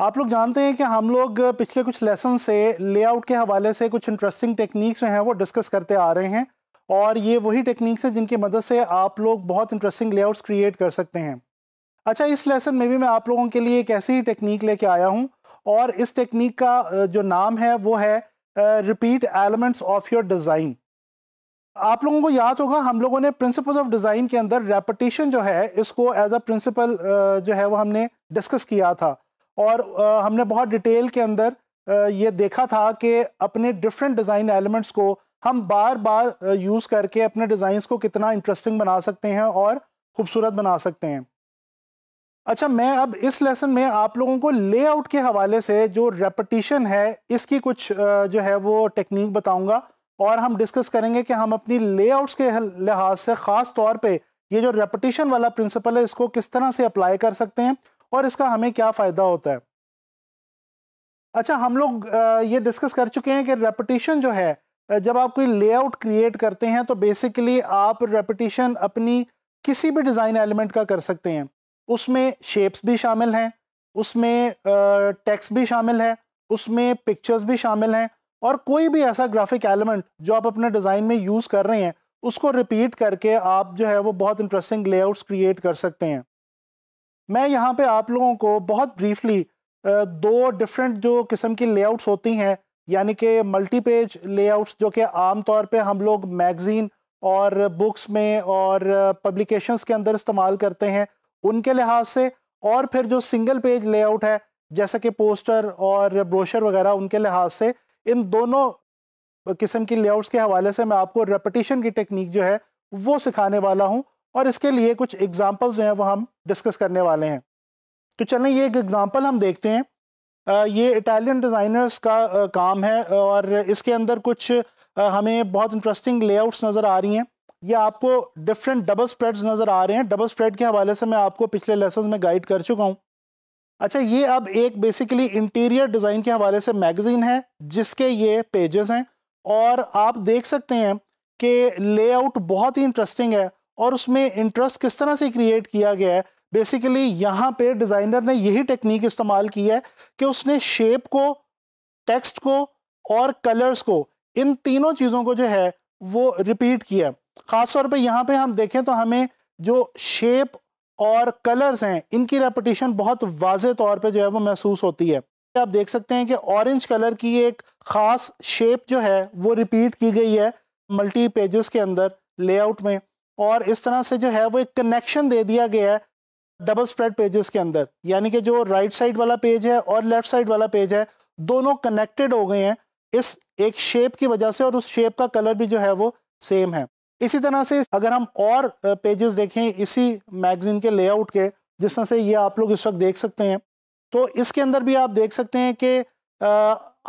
आप लोग जानते हैं कि हम लोग पिछले कुछ लेसन से लेआउट के हवाले से कुछ इंटरेस्टिंग टेक्निक्स जो हैं वो डिस्कस करते आ रहे हैं और ये वही टेक्निक्स हैं जिनकी मदद से आप लोग बहुत इंटरेस्टिंग लेआउट्स क्रिएट कर सकते हैं अच्छा इस लेसन में भी मैं आप लोगों के लिए एक ऐसी ही टेक्निक लेके आया हूँ और इस टेक्निक का जो नाम है वो है repeat elements of your design आप लोगों को याद होगा हम लोगों ने प्रिंसिपल ऑफ डिज़ाइन के अंदर रेपटेशन जो है इसको एज अ प्रिंसिपल जो है वो हमने डिस्कस किया था और आ, हमने बहुत डिटेल के अंदर आ, ये देखा था कि अपने डिफरेंट डिज़ाइन एलिमेंट्स को हम बार बार यूज़ करके अपने डिज़ाइंस को कितना इंटरेस्टिंग बना सकते हैं और खूबसूरत बना सकते हैं अच्छा मैं अब इस लेसन में आप लोगों को लेआउट के हवाले से जो रेपटिशन है इसकी कुछ जो है वो टेक्निक बताऊंगा और हम डिस्कस करेंगे कि हम अपनी लेआउट्स के लिहाज से ख़ास तौर पे ये जो रेपटिशन वाला प्रिंसिपल है इसको किस तरह से अप्लाई कर सकते हैं और इसका हमें क्या फ़ायदा होता है अच्छा हम लोग ये डिस्कस कर चुके हैं कि रेपिटेशन जो है जब आप कोई लेआउट क्रिएट करते हैं तो बेसिकली आप रेपिटेशन अपनी किसी भी डिज़ाइन एलिमेंट का कर सकते हैं उसमें शेप्स भी शामिल हैं उसमें टेक्स्ट भी शामिल है उसमें पिक्चर्स भी शामिल हैं और कोई भी ऐसा ग्राफिक एलिमेंट जो आप अपने डिज़ाइन में यूज़ कर रहे हैं उसको रिपीट करके आप जो है वो बहुत इंटरेस्टिंग लेआउट्स क्रिएट कर सकते हैं मैं यहाँ पे आप लोगों को बहुत ब्रीफली दो डिफरेंट जो किस्म की लेआउट्स होती हैं यानी कि मल्टी पेज लेआउट्स जो कि आम तौर पे हम लोग मैगज़ीन और बुक्स में और पब्लिकेशंस के अंदर इस्तेमाल करते हैं उनके लिहाज से और फिर जो सिंगल पेज लेआउट है जैसे कि पोस्टर और ब्रोशर वगैरह उनके लिहाज से इन दोनों किस्म की लेआउट्स के हवाले से मैं आपको रेपटिशन की टेक्निक जो है वो सिखाने वाला हूँ और इसके लिए कुछ एग्ज़ाम्पल जो हैं वो हम डिस्कस करने वाले हैं तो चलें ये एक एग्ज़ाम्पल हम देखते हैं ये इटालियन डिज़ाइनर्स का काम है और इसके अंदर कुछ हमें बहुत इंटरेस्टिंग लेआउट्स नज़र आ रही हैं ये आपको डिफरेंट डबल स्प्रेड्स नज़र आ रहे हैं डबल स्प्रेड के हवाले से मैं आपको पिछले लेसन में गाइड कर चुका हूँ अच्छा ये अब एक बेसिकली इंटीरियर डिज़ाइन के हवाले से मैगज़ीन है जिसके ये पेजेस हैं और आप देख सकते हैं कि लेआउट बहुत ही इंटरेस्टिंग है और उसमें इंटरेस्ट किस तरह से क्रिएट किया गया है बेसिकली यहाँ पे डिज़ाइनर ने यही टेक्निक इस्तेमाल की है कि उसने शेप को टेक्स्ट को और कलर्स को इन तीनों चीज़ों को जो है वो रिपीट किया ख़ास तौर पे यहाँ पे हम देखें तो हमें जो शेप और कलर्स हैं इनकी रेपटिशन बहुत वाज तौर पे जो है वो महसूस होती है आप देख सकते हैं कि ऑरेंज कलर की एक ख़ास शेप जो है वो रिपीट की गई है मल्टी पेजेस के अंदर लेआउट में और इस तरह से जो है वो एक कनेक्शन दे दिया गया है डबल स्प्रेड पेजेस के अंदर यानी कि जो राइट साइड वाला पेज है और लेफ्ट साइड वाला पेज है दोनों कनेक्टेड हो गए हैं इस एक शेप की वजह से और उस शेप का कलर भी जो है वो सेम है इसी तरह से अगर हम और पेजेस देखें इसी मैगज़ीन के लेआउट के जिस तरह से ये आप लोग इस वक्त देख सकते हैं तो इसके अंदर भी आप देख सकते हैं कि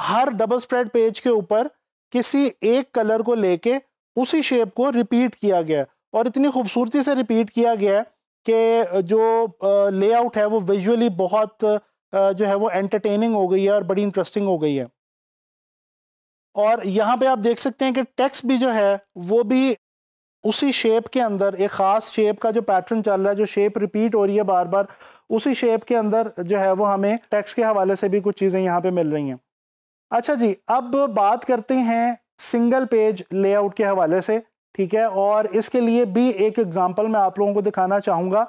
हर डबल स्प्रेड पेज के ऊपर किसी एक कलर को लेके उसी शेप को रिपीट किया गया और इतनी खूबसूरती से रिपीट किया गया है कि जो लेआउट है वो विजुअली बहुत जो है वो एंटरटेनिंग हो गई है और बड़ी इंटरेस्टिंग हो गई है और यहाँ पे आप देख सकते हैं कि टेक्स्ट भी जो है वो भी उसी शेप के अंदर एक ख़ास शेप का जो पैटर्न चल रहा है जो शेप रिपीट हो रही है बार बार उसी शेप के अंदर जो है वो हमें टेक्स्ट के हवाले से भी कुछ चीज़ें यहाँ पे मिल रही हैं अच्छा जी अब बात करते हैं सिंगल पेज लेआउट के हवाले से ठीक है और इसके लिए भी एक एग्जांपल मैं आप लोगों को दिखाना चाहूँगा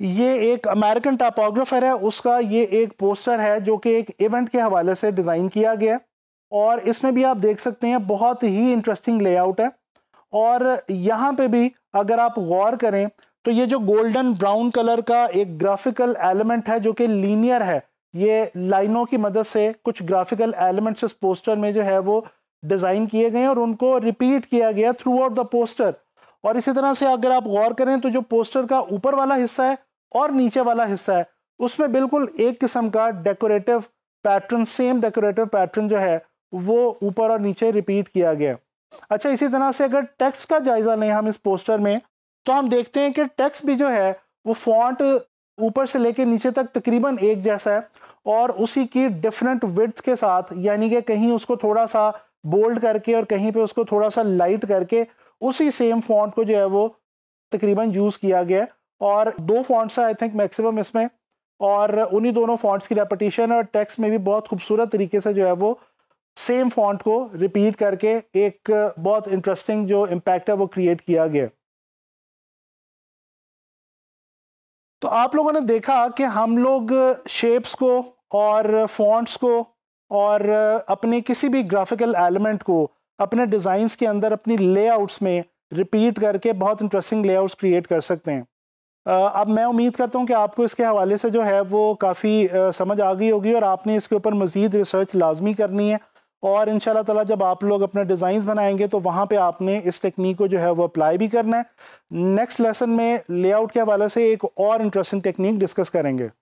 ये एक अमेरिकन टापोग्राफर है उसका ये एक पोस्टर है जो कि एक इवेंट के हवाले से डिज़ाइन किया गया है और इसमें भी आप देख सकते हैं बहुत ही इंटरेस्टिंग लेआउट है और यहाँ पे भी अगर आप गौर करें तो ये जो गोल्डन ब्राउन कलर का एक ग्राफिकल एलिमेंट है जो कि लीनियर है ये लाइनों की मदद से कुछ ग्राफिकल एलिमेंट्स इस पोस्टर में जो है वो डिज़ाइन किए गए और उनको रिपीट किया गया थ्रू आउट द पोस्टर और इसी तरह से अगर आप गौर करें तो जो पोस्टर का ऊपर वाला हिस्सा है और नीचे वाला हिस्सा है उसमें बिल्कुल एक किस्म का decorative pattern same decorative pattern जो है वो ऊपर और नीचे रिपीट किया गया अच्छा इसी तरह से अगर टेक्स्ट का जायज़ा लें हम इस पोस्टर में तो हम देखते हैं कि टेक्स्ट भी जो है वो फॉन्ट ऊपर से लेके नीचे तक तकरीबन एक जैसा है और उसी की डिफरेंट विड्थ के साथ यानी कि कहीं उसको थोड़ा सा बोल्ड करके और कहीं पे उसको थोड़ा सा लाइट करके उसी सेम फॉन्ट को जो है वो तकरीबन यूज़ किया गया और दो फॉन्ट्स आई थिंक मैक्सिमम इसमें और उन्हीं दोनों फॉन्ट्स की रेपटिशन और टेक्स्ट में भी बहुत खूबसूरत तरीके से जो है वो सेम फॉन्ट को रिपीट करके एक बहुत इंटरेस्टिंग जो इम्पैक्ट है वो क्रिएट किया गया तो आप लोगों ने देखा कि हम लोग शेप्स को और फॉन्ट्स को और अपने किसी भी ग्राफिकल एलिमेंट को अपने डिज़ाइंस के अंदर अपनी लेआउट्स में रिपीट करके बहुत इंटरेस्टिंग लेआउट्स क्रिएट कर सकते हैं अब मैं उम्मीद करता हूँ कि आपको इसके हवाले से जो है वो काफ़ी समझ आ गई होगी और आपने इसके ऊपर मज़ीद रिसर्च लाजमी करनी है और इन ताला जब आप लोग अपने डिज़ाइंस बनाएंगे तो वहाँ पे आपने इस टेक्निक को जो है वो अप्लाई भी करना है नेक्स्ट लेसन में लेआउट के हवाले से एक और इंटरेस्टिंग टेक्निक डिस्कस करेंगे